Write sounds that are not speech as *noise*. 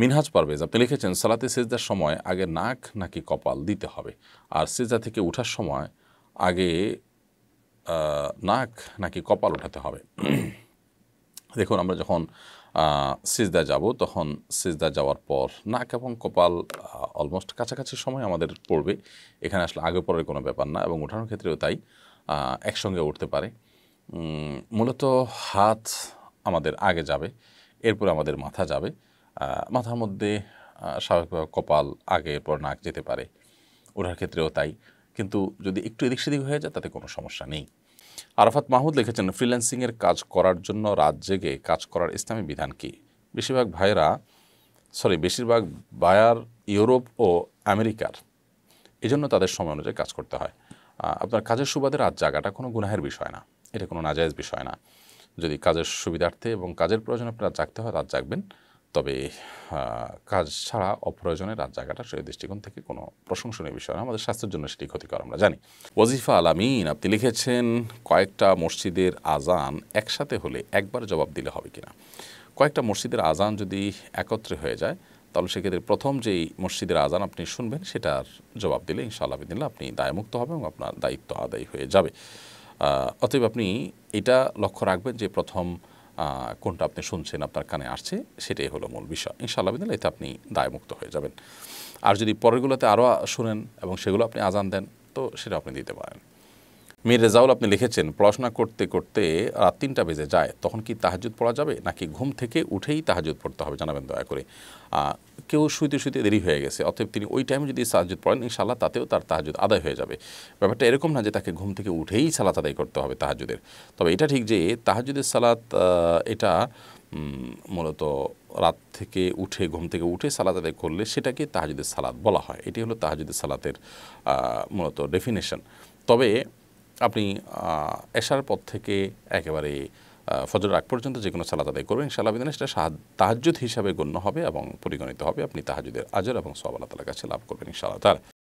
মিনহাজ পারভেজ আপনি লিখেছেন সালাতে সেজদার সময় আগে নাক নাকি কপাল দিতে হবে আর সেজদা থেকে ওঠার সময় আগে নাক নাকি কপাল উঠাতে হবে *clears throat* দেখুন আমরা যখন সেজদা যাব তখন সেজদা যাওয়ার পর নাক এবং কপাল অলমোস্ট কাছাকাছি সময় আমাদের পড়বে এখানে আসলে আগে পরের কোনো ব্যাপার না এবং ওঠানোর ক্ষেত্রেও তাই একসঙ্গে উঠতে পারে মূলত হাত আমাদের আগে যাবে এরপর আমাদের মাথা যাবে মাথার মধ্যে স্বাভাবিকভাবে কপাল আগে পর নাক যেতে পারে ওঠার ক্ষেত্রেও তাই কিন্তু যদি একটু এদিক সেদিক হয়ে যায় তাতে কোনো সমস্যা নেই আরাফাত মাহমুদ লিখেছেন ফ্রিল্যান্সিংয়ের কাজ করার জন্য রাত জেগে কাজ করার ইসলামী বিধান কী বেশিরভাগ ভাইয়েরা সরি বেশিরভাগ বায়ার ইউরোপ ও আমেরিকার এজন্য তাদের সময় অনুযায়ী কাজ করতে হয় আপনার কাজের সুবাদে রাত জাগাটা কোনো গুনাহের বিষয় না এটা কোনো নাজায়জ বিষয় না যদি কাজের সুবিধার্থে এবং কাজের প্রয়োজন আপনারা জাগতে হয় রাত জাগবেন তবে কাজ ছাড়া অপ্রয়োজনে রাত জায়গাটা সেই দৃষ্টিকোণ থেকে কোনো প্রশংসনীয় বিষয় না আমাদের স্বাস্থ্যের জন্য সেটি ক্ষতিকর আমরা জানি ওজিফা আলামিন আপনি লিখেছেন কয়েকটা মসজিদের আজান একসাথে হলে একবার জবাব দিলে হবে কিনা কয়েকটা মসজিদের আজান যদি একত্রে হয়ে যায় তাহলে সেক্ষেত্রে প্রথম যেই মসজিদের আজান আপনি শুনবেন সেটার জবাব দিলে ইনশাআল্লাহ দিলে আপনি দায়মুক্ত হবে এবং আপনার দায়িত্ব আদায় হয়ে যাবে অতএব আপনি এটা লক্ষ্য রাখবেন যে প্রথম কোনটা আপনি শুনছেন আপনার কানে আসছে সেটাই হলো মূল বিষয় ইনশাআল্লাহ বিদিন এতে আপনি দায়মুক্ত হয়ে যাবেন আর যদি পরেরগুলোতে আরও শুনেন এবং সেগুলো আপনি আজান দেন তো সেটা আপনি দিতে পারেন মীর রেজাউল আপনি লিখেছেন পড়াশোনা করতে করতে রাত তিনটা বেজে যায় তখন কি তাহাজুদ পড়া যাবে নাকি ঘুম থেকে উঠেই তাহাজুদ পড়তে হবে জানাবেন দয়া করে কেউ শুইতে শুইতে দেরি হয়ে গেছে অতএব তিনি ওই টাইমে যদি সাহায্য পড়েন ইনশাল্লাহ তাতেও তার তাহাজুদ আদায় হয়ে যাবে ব্যাপারটা এরকম না যে তাকে ঘুম থেকে উঠেই সালাত আদায় করতে হবে তাহাজুদের তবে এটা ঠিক যে তাহাজুদের সালাত এটা মূলত রাত থেকে উঠে ঘুম থেকে উঠে সালাত আদায় করলে সেটাকে তাহাজুদের সালাত বলা হয় এটি হলো তাহাজুদের সালাতের মূলত ডেফিনেশন তবে আপনি এসার পর থেকে একেবারে ফজর আগ পর্যন্ত যে কোনো সালাদ আদায় করবেন ইনশাল্লাহ বিধানে সেটা তাহাজুদ হিসাবে গণ্য হবে এবং পরিগণিত হবে আপনি তাহাজুদের আজর এবং সব আল্লাহ কাছে লাভ করবেন ইনশাআল্লাহ তার